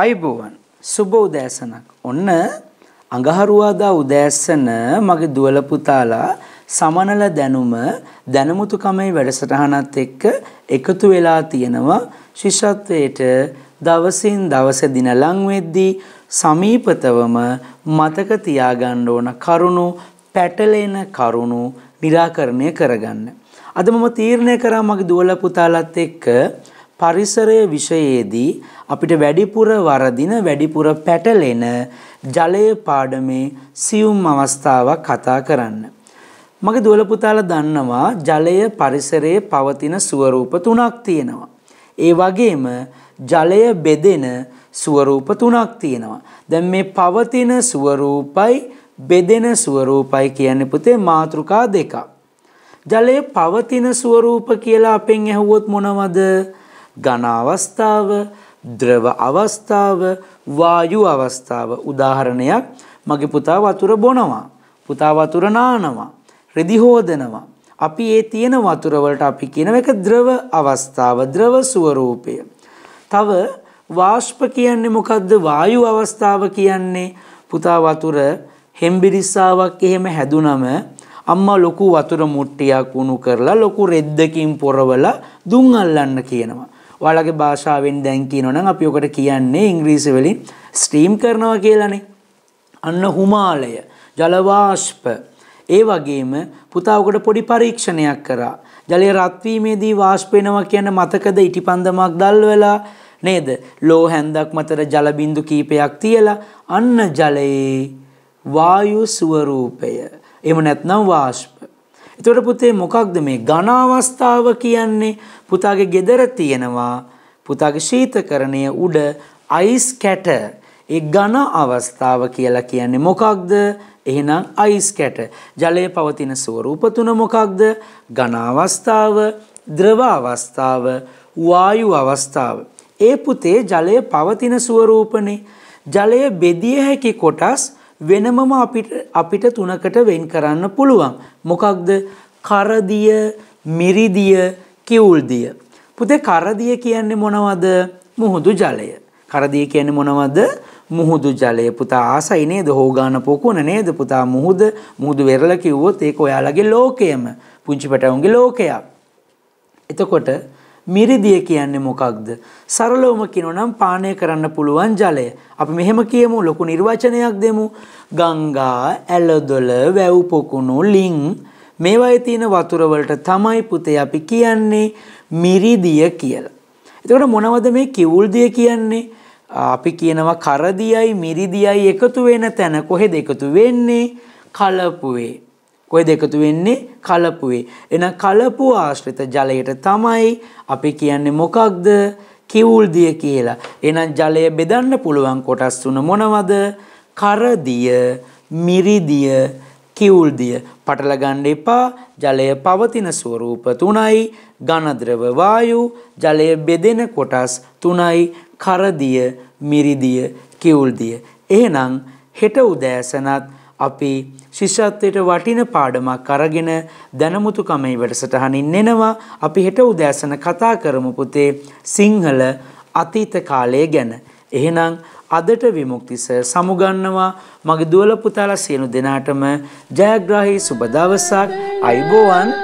අයිබෝවන් සුබ උදෑසනක් ඔන්න අඟහරුවාදා උදෑසන මගේ දුවල පුතාලා සමනල දැනුම දැනුමුතුකමේ වැඩසටහනත් එක්ක එකතු වෙලා තියෙනවා ශිෂ්‍යත්වයට දවසින් දවස දින ලං වෙද්දී සමීපතවම මතක තියාගන්න ඕන කරුණු පැටලෙන කරුණු निराකරණය කරගන්න. අද මම තීරණය කරා මගේ දුවල පුතාලත් එක්ක පරිසරය විෂයේදී අපිට වැඩිපුර වරදින වැඩිපුර පැටලෙන ජලය පාඩමේ සියුම් අවස්ථාවක් කතා කරන්න. මගේ දුවල පුතාලා දන්නවා ජලය පරිසරයේ පවතින ස්වරූප තුනක් තියෙනවා. ඒ වගේම ජලය බෙදෙන ස්වරූප තුනක් තියෙනවා. දැන් මේ පවතින ස්වරූපයි බෙදෙන ස්වරූපයි කියන්නේ පුතේ මාතෘකා දෙකක්. ජලය පවතින ස්වරූප කියලා අපෙන් ඇහුවොත් මොනවද? ඝන අවස්ථාව, ද්‍රව අවස්ථාව, වායු අවස්ථාව. උදාහරණයක් මගේ පුතා වතුර බොනවා. පුතා වතුර නානවා. රෙදි හොදනවා. අපි ඒ තියෙන වතුර වලට අපි කියනවා ඒක ද්‍රව අවස්ථාව, ද්‍රව ස්වરૂපය. තව වාෂ්ප කියන්නේ මොකද්ද? වායු අවස්ථාව කියන්නේ පුතා වතුර හෙම්බිරිස්සාවක් එහෙම හැදුනම අම්මා ලොකු වතුර මුට්ටියක් උණු කරලා ලොකු රෙද්දකින් පොරවලා දුම් අල්ලන්න කියනවා. ඔයාලගේ භාෂාවෙන් දැන් කියනවනම් අපි ඔකට කියන්නේ ඉංග්‍රීසි වලින් ස්ටීම් කරනවා කියලානේ. අන්න හුමාලය, ජලවාෂ්ප ඒ වගේම පුතා ඔකට පොඩි පරීක්ෂණයක් කරා. ජලය රත්වීමේදී වාෂ්ප වෙනවා කියන මතකද ඉටිපන්දමක් දැල්වලා නේද? ලෝ හැන්දක් මතට ජල බිඳු කීපයක් තියලා අන්න ජලයේ වායු ස්වරූපය. එහෙම නැත්නම් වාෂ්ප එතකොට පුතේ මොකක්ද මේ ඝන අවස්ථාව කියන්නේ? පුතාගේ gedara තියෙනවා පුතාගේ ශීතකරණය උඩ අයිස් කැට. ඒ ඝන අවස්ථාව කියලා කියන්නේ මොකක්ද? එහෙනම් අයිස් කැට. ජලයේ පවතින ස්වરૂප තුන මොකක්ද? ඝන අවස්ථාව, ද්‍රව අවස්ථාව, වායු අවස්ථාව. ඒ පුතේ ජලයේ පවතින ස්වરૂපනේ. ජලය බෙදිය හැකි කොටස් වෙනමම අපිට අපිට තුනකට වෙන් කරන්න පුළුවන්. මොකක්ද කරදිය මිරිදිය කිවුල්දිය. පුතේ කරදිය කියන්නේ මොනවද මුහුදු ජලය. කරදිය කියන්නේ මොනවද මුහුදු ජලය පුතා ආසයි නේද හෝගාන පොකුණ නේද පුතා මුහුද මුහුදු වෙරළ කිව්වොත් ඒක ඔයාලගේ ලෝකයම පුංචි පැටවුන්ගේ ලෝකයක්. එතකොට මිරිදිය කියන්නේ මොකක්ද? සරලවම කියනොනම් පානය කරන්න පුළුවන් ජලය. අපි මෙහෙම කියමු ලොකු නිර්වචනයක් දෙමු. ගංගා, ඇලදොල, වැව් පොකුණු, ලිං මේවායේ තියෙන වතුර වලට තමයි පුතේ අපි කියන්නේ මිරිදිය කියලා. එතකොට මොනවද මේ කිවුල්දිය කියන්නේ? අපි කියනවා කරදියයි මිරිදියයි එකතු වෙන තැන කොහෙද එකතු වෙන්නේ? කලපුවේ. කොයි දෙකතු වෙන්නේ කලපුවේ. එන කලපුව ආශ්‍රිත ජලයට තමයි අපි කියන්නේ මොකක්ද කිවුල්දිය කියලා. එහෙනම් ජලය බෙදන්න පුළුවන් කොටස් තුන මොනවද? කරදිය, මිරිදිය, කිවුල්දිය. පටල ගන්න එපා. ජලය පවතින ස්වરૂප තුනයි, ඝනද්‍රව වායු, ජලය බෙදෙන කොටස් තුනයි, කරදිය, මිරිදිය, කිවුල්දිය. එහෙනම් හෙට උදෑසනත් අපි ශිෂ්‍යත්වයට වටින පාඩමක් අරගෙන දැනමුතුකමයි වැඩසටහනින් නෙනවා අපි හෙට උදෑසන කතා කරමු පුතේ සිංහල අතීත කාලය ගැන. එහෙනම් අදට විමුක්තිස සමුගන්නවා මගේ දුවල පුතාලා සියලු දෙනාටම ජයග්‍රාහී සුබ දවසක් අයිබෝවන්